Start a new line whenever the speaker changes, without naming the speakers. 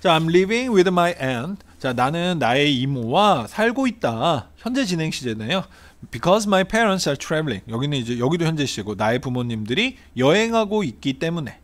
자, I'm living with my aunt. 자, 나는 나의 이모와 살고 있다. 현재 진행 시제네요. Because my parents are traveling. 여기는 이제 여기도 현재 시제고 나의 부모님들이 여행하고 있기 때문에.